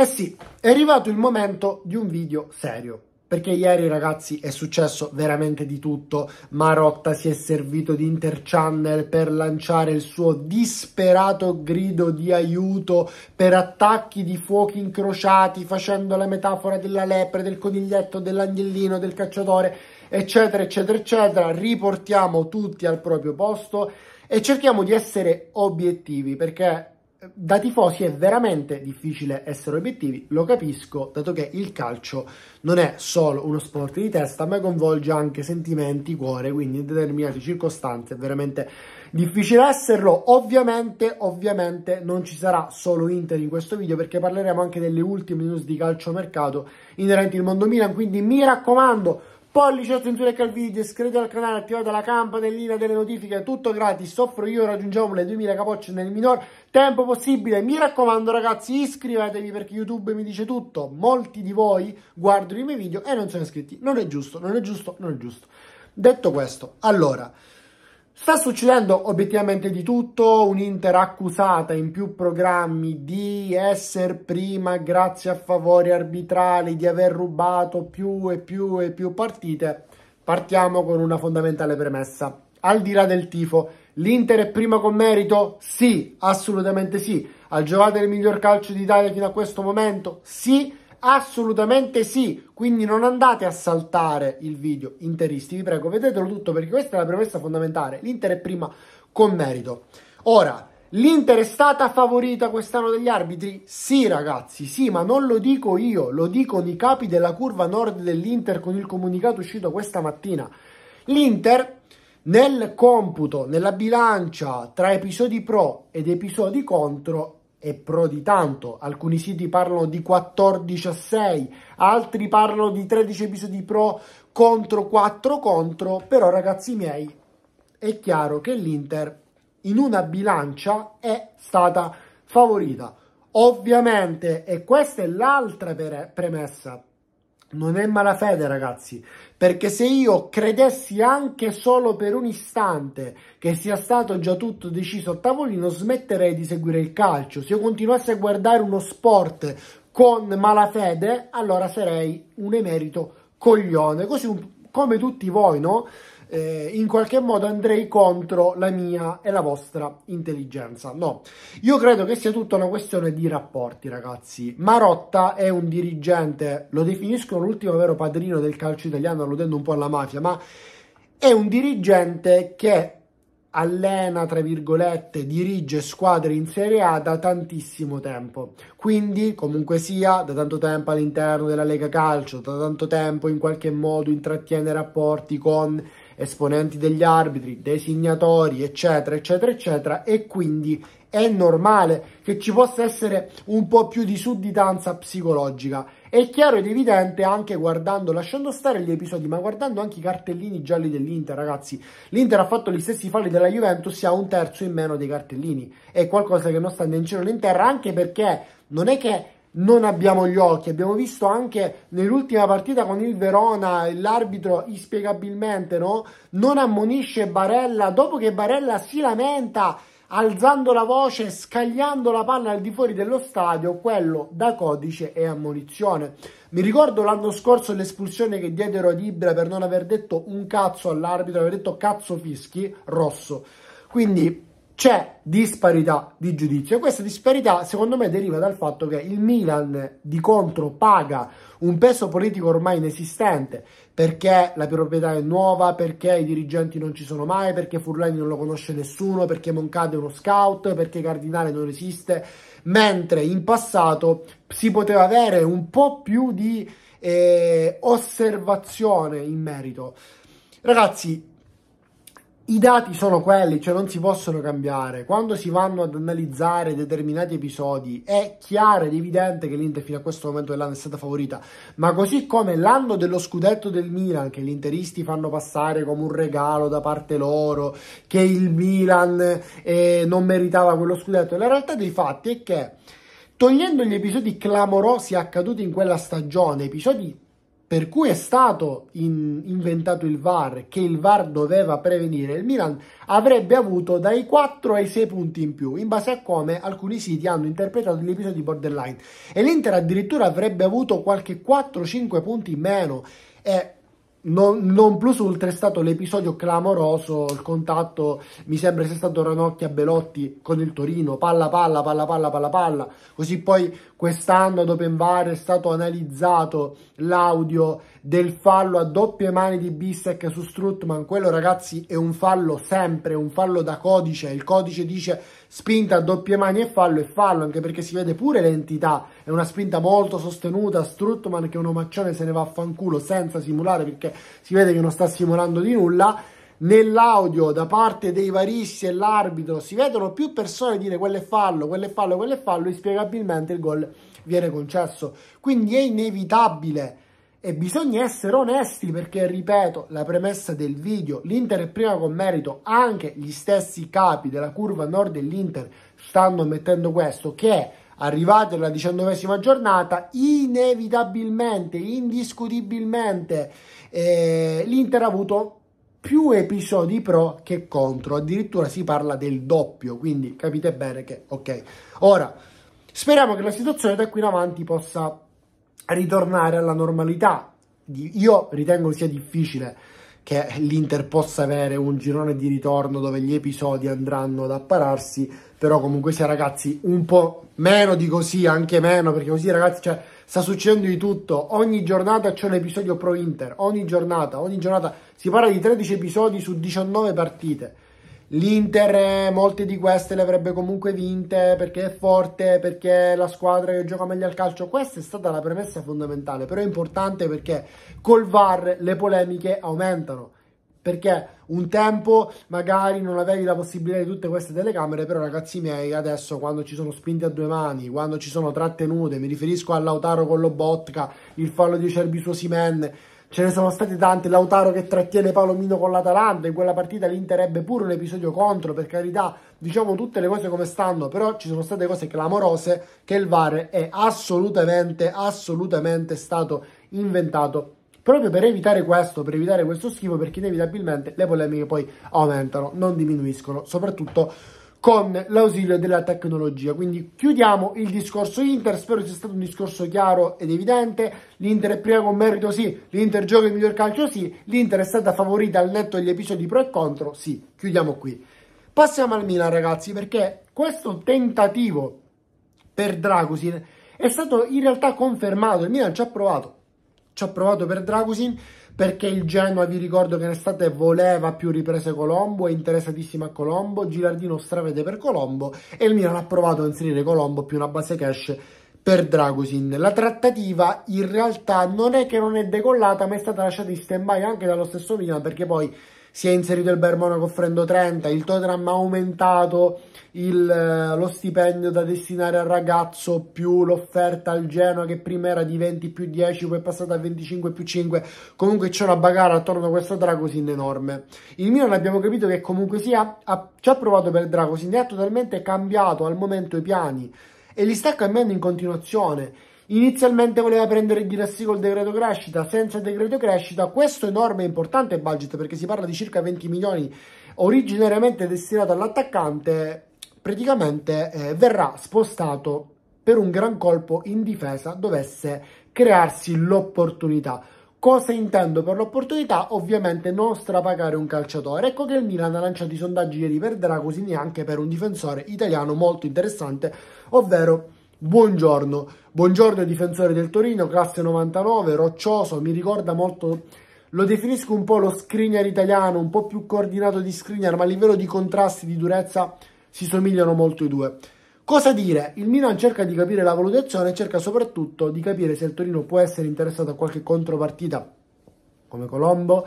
Eh sì, è arrivato il momento di un video serio. Perché ieri ragazzi è successo veramente di tutto, Marotta si è servito di interchannel per lanciare il suo disperato grido di aiuto per attacchi di fuochi incrociati facendo la metafora della lepre, del coniglietto, dell'agnellino, del cacciatore eccetera eccetera eccetera, riportiamo tutti al proprio posto e cerchiamo di essere obiettivi perché da tifosi è veramente difficile essere obiettivi, lo capisco, dato che il calcio non è solo uno sport di testa, ma coinvolge anche sentimenti, cuore, quindi in determinate circostanze è veramente difficile esserlo. Ovviamente, ovviamente non ci sarà solo Inter in questo video perché parleremo anche delle ultime news di calciomercato inerenti al mondo Milan, quindi mi raccomando Pollice a attento al video, iscrivetevi al canale, attivate la campanellina delle notifiche, tutto gratis, soffro io, raggiungiamo le 2000 capocce nel minor tempo possibile. Mi raccomando ragazzi, iscrivetevi perché YouTube mi dice tutto, molti di voi guardano i miei video e non sono iscritti, non è giusto, non è giusto, non è giusto. Detto questo, allora... Sta succedendo obiettivamente di tutto, un'Inter accusata in più programmi di essere prima grazie a favori arbitrali, di aver rubato più e più e più partite. Partiamo con una fondamentale premessa. Al di là del tifo, l'Inter è prima con merito? Sì, assolutamente sì. Ha giocato il miglior calcio d'Italia fino a questo momento? Sì Assolutamente sì, quindi non andate a saltare il video interisti, vi prego, vedetelo tutto perché questa è la premessa fondamentale. L'Inter è prima con merito. Ora, l'Inter è stata favorita quest'anno dagli arbitri? Sì ragazzi, sì, ma non lo dico io, lo dicono i capi della curva nord dell'Inter con il comunicato uscito questa mattina. L'Inter nel computo, nella bilancia tra episodi pro ed episodi contro e pro di tanto. Alcuni siti parlano di 14 a 6, altri parlano di 13 episodi pro contro 4 contro, però ragazzi miei è chiaro che l'Inter in una bilancia è stata favorita. Ovviamente, e questa è l'altra premessa, non è malafede, ragazzi, perché se io credessi anche solo per un istante che sia stato già tutto deciso a tavolino, smetterei di seguire il calcio. Se io continuassi a guardare uno sport con malafede, allora sarei un emerito coglione, così un, come tutti voi, no? eh, in qualche modo andrei contro la mia e la vostra intelligenza. No, io credo che sia tutta una questione di rapporti, ragazzi. Marotta è un dirigente, lo definiscono l'ultimo vero padrino del calcio italiano, alludendo un po' alla mafia, ma è un dirigente che allena, tra virgolette, dirige squadre in Serie A da tantissimo tempo. Quindi, comunque sia, da tanto tempo all'interno della Lega Calcio, da tanto tempo in qualche modo intrattiene rapporti con esponenti degli arbitri, dei signatori, eccetera, eccetera, eccetera, e quindi è normale che ci possa essere un po' più di sudditanza psicologica. È chiaro ed evidente anche guardando, lasciando stare gli episodi, ma guardando anche i cartellini gialli dell'Inter, ragazzi. L'Inter ha fatto gli stessi falli della Juventus, ha un terzo in meno dei cartellini. È qualcosa che non sta né in cielo né in terra, anche perché non è che non abbiamo gli occhi. Abbiamo visto anche nell'ultima partita con il Verona, l'arbitro inspiegabilmente no? non ammonisce Barella dopo che Barella si lamenta alzando la voce, scagliando la palla al di fuori dello stadio, quello da codice e ammonizione. Mi ricordo l'anno scorso l'espulsione che diedero ad Ibra per non aver detto un cazzo all'arbitro, aver detto cazzo fischi, rosso. Quindi c'è disparità di giudizio. Questa disparità, secondo me, deriva dal fatto che il Milan di contro paga un peso politico ormai inesistente perché la proprietà è nuova, perché i dirigenti non ci sono mai, perché Furlani non lo conosce nessuno, perché Moncade è uno scout, perché Cardinale non esiste. Mentre in passato si poteva avere un po' più di eh, osservazione in merito. Ragazzi, i dati sono quelli, cioè non si possono cambiare. Quando si vanno ad analizzare determinati episodi è chiaro ed evidente che l'Inter fino a questo momento dell'anno è stata favorita, ma così come l'anno dello scudetto del Milan che gli interisti fanno passare come un regalo da parte loro, che il Milan eh, non meritava quello scudetto, la realtà dei fatti è che togliendo gli episodi clamorosi accaduti in quella stagione, episodi per cui è stato in, inventato il VAR, che il VAR doveva prevenire, il Milan avrebbe avuto dai 4 ai 6 punti in più, in base a come alcuni siti hanno interpretato gli episodi borderline. E l'Inter addirittura avrebbe avuto qualche 4-5 punti in meno. E non, non, plus ultra è stato l'episodio clamoroso, il contatto mi sembra sia stato Ranocchia Belotti con il Torino, palla palla palla palla palla palla, così poi quest'anno ad Open Bar è stato analizzato l'audio del fallo a doppie mani di Bissek su Strutman, quello ragazzi è un fallo sempre, un fallo da codice, il codice dice spinta a doppie mani e fallo e fallo, anche perché si vede pure l'entità, è una spinta molto sostenuta, Strutman che è un omaccione se ne va a fanculo senza simulare perché si vede che non sta simulando di nulla, nell'audio da parte dei varissi e l'arbitro si vedono più persone dire quello è fallo, quello è fallo, quello è fallo, inspiegabilmente il gol viene concesso. Quindi è inevitabile e bisogna essere onesti perché, ripeto, la premessa del video, l'Inter è prima con merito, anche gli stessi capi della curva nord dell'Inter stanno ammettendo questo, che arrivati alla diciannovesima giornata, inevitabilmente, indiscutibilmente, eh, l'Inter ha avuto più episodi pro che contro, addirittura si parla del doppio, quindi capite bene che ok. Ora, speriamo che la situazione da qui in avanti possa ritornare alla normalità. Io ritengo sia difficile che l'Inter possa avere un girone di ritorno dove gli episodi andranno ad appararsi, però comunque sia ragazzi un po' meno di così, anche meno, perché così ragazzi cioè, sta succedendo di tutto, ogni giornata c'è un episodio pro Inter, ogni giornata, ogni giornata, si parla di 13 episodi su 19 partite, L'Inter eh, molte di queste le avrebbe comunque vinte perché è forte, perché è la squadra che gioca meglio al calcio. Questa è stata la premessa fondamentale, però è importante perché col VAR le polemiche aumentano. Perché un tempo magari non avevi la possibilità di tutte queste telecamere, però ragazzi miei adesso quando ci sono spinti a due mani, quando ci sono trattenute, mi riferisco all'Autaro Lautaro con Lobotka, il fallo di Cerbi su Simen, Ce ne sono stati tanti, Lautaro che trattiene Palomino con l'Atalanta, in quella partita l'Inter ebbe pure un episodio contro, per carità, diciamo tutte le cose come stanno, però ci sono state cose clamorose che il VAR è assolutamente, assolutamente stato inventato proprio per evitare questo, per evitare questo schifo, perché inevitabilmente le polemiche poi aumentano, non diminuiscono, soprattutto con l'ausilio della tecnologia. Quindi chiudiamo il discorso Inter, spero sia stato un discorso chiaro ed evidente. L'Inter è prima con merito sì, l'Inter gioca il miglior calcio sì, l'Inter è stata favorita al netto degli episodi pro e contro sì. Chiudiamo qui. Passiamo al Milan ragazzi perché questo tentativo per Dragusin è stato in realtà confermato, il Milan ci ha provato, ci ha provato per Dragusin, perché il Genoa, vi ricordo che in estate voleva più riprese Colombo, è interessatissimo a Colombo, Girardino stravede per Colombo e il Milan ha provato a inserire Colombo più una base cash per Dragosin. La trattativa in realtà non è che non è decollata, ma è stata lasciata in stand by anche dallo stesso Milan perché poi si è inserito il Bayern offrendo 30, il Tottenham ha aumentato il, eh, lo stipendio da destinare al ragazzo più l'offerta al Genoa che prima era di 20 più 10, poi è passata a 25 più 5, comunque c'è una bagara attorno a questo Dragosin enorme. Il Milan abbiamo capito che comunque sia, ha, ci ha provato per Dragosin e ha totalmente cambiato al momento i piani e li sta cambiando in continuazione Inizialmente voleva prendere il DRS col decreto crescita, senza decreto crescita, questo enorme e importante budget perché si parla di circa 20 milioni originariamente destinato all'attaccante, praticamente eh, verrà spostato per un gran colpo in difesa dovesse crearsi l'opportunità. Cosa intendo per l'opportunità? Ovviamente non strapagare un calciatore. Ecco che il Milan ha lanciato i sondaggi ieri per Dragosini anche per un difensore italiano molto interessante, ovvero Buongiorno, buongiorno difensore del Torino, classe 99, roccioso, mi ricorda molto, lo definisco un po' lo screener italiano, un po' più coordinato di screener, ma a livello di contrasti, di durezza, si somigliano molto i due. Cosa dire? Il Milan cerca di capire la valutazione e cerca soprattutto di capire se il Torino può essere interessato a qualche contropartita come Colombo,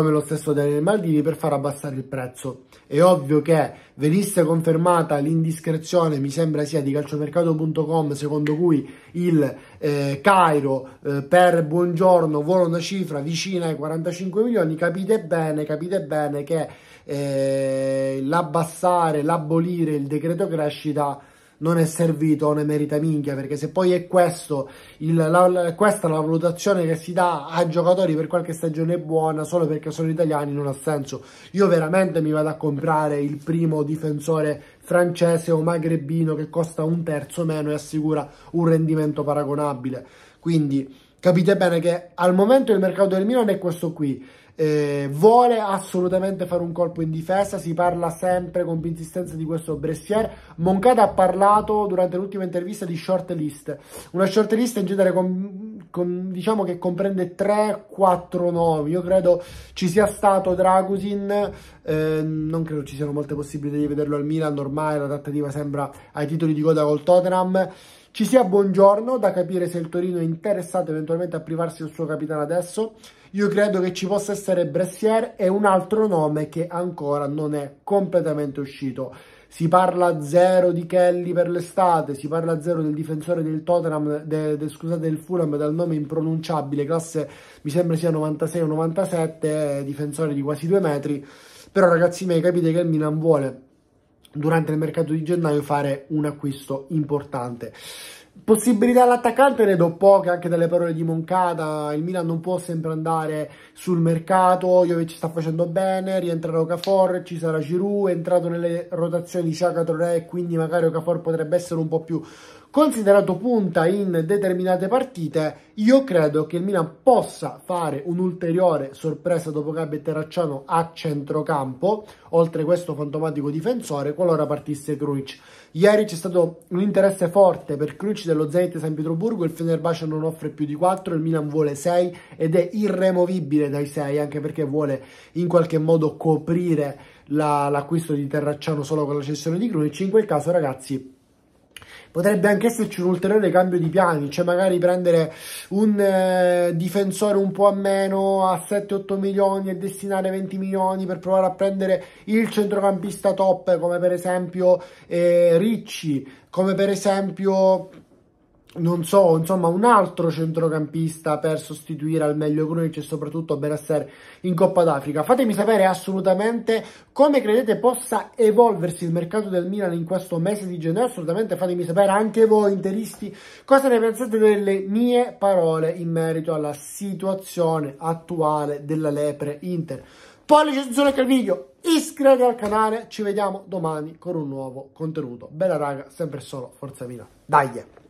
come lo stesso Daniel Maldini per far abbassare il prezzo. È ovvio che venisse confermata l'indiscrezione, mi sembra sia di calciomercato.com, secondo cui il eh, Cairo eh, per buongiorno vuole una cifra vicina ai 45 milioni, capite bene, capite bene che eh, l'abbassare, l'abolire il decreto crescita non è servito, non è merita minchia, perché se poi è questo, il, la, questa la valutazione che si dà a giocatori per qualche stagione buona, solo perché sono italiani, non ha senso. Io veramente mi vado a comprare il primo difensore francese o magrebino che costa un terzo meno e assicura un rendimento paragonabile. Quindi capite bene che al momento il mercato del Milan è questo qui eh, vuole assolutamente fare un colpo in difesa, si parla sempre con più insistenza di questo Bressier. Moncada ha parlato durante l'ultima intervista di shortlist, una shortlist in genere con, con, diciamo che comprende 3-4 nomi, io credo ci sia stato Dragusin, eh, non credo ci siano molte possibilità di vederlo al Milan, ormai la trattativa sembra ai titoli di coda col Tottenham, ci sia buongiorno da capire se il Torino è interessato eventualmente a privarsi del suo capitano adesso. Io credo che ci possa essere Bressier e un altro nome che ancora non è completamente uscito. Si parla zero di Kelly per l'estate, si parla zero del difensore del Tottenham, de, de, scusate, del Fulham dal nome impronunciabile, classe mi sembra sia 96 o 97, eh, difensore di quasi due metri. Però ragazzi miei capite che il Milan vuole durante il mercato di gennaio fare un acquisto importante. Possibilità all'attaccante ne do poche, anche dalle parole di Moncada, il Milan non può sempre andare sul mercato, Jovic sta facendo bene, rientra Okafor, ci sarà Giroud, è entrato nelle rotazioni di Xhaka Torre, quindi magari Okafor potrebbe essere un po' più considerato punta in determinate partite, io credo che il Milan possa fare un'ulteriore sorpresa dopo Gabbe Terracciano a centrocampo, oltre questo fantomatico difensore, qualora partisse Krunic. Ieri c'è stato un interesse forte per Krunic dello Zenit San Pietroburgo, il Fenerbahce non offre più di 4, il Milan vuole 6 ed è irremovibile dai 6, anche perché vuole in qualche modo coprire l'acquisto la, di Terracciano solo con la cessione di Krunic. In quel caso, ragazzi Potrebbe anche esserci un ulteriore cambio di piani, cioè magari prendere un eh, difensore un po' a meno a 7-8 milioni e destinare 20 milioni per provare a prendere il centrocampista top come per esempio eh, Ricci, come per esempio non so, insomma, un altro centrocampista per sostituire al meglio Krunic e soprattutto Benasser in Coppa d'Africa. Fatemi sapere assolutamente come credete possa evolversi il mercato del Milan in questo mese di gennaio, assolutamente fatemi sapere anche voi interisti cosa ne pensate delle mie parole in merito alla situazione attuale della Lepre Inter. Pollice su zona al video, iscrivetevi al canale, ci vediamo domani con un nuovo contenuto. Bella raga, sempre solo, forza Milan. Dai!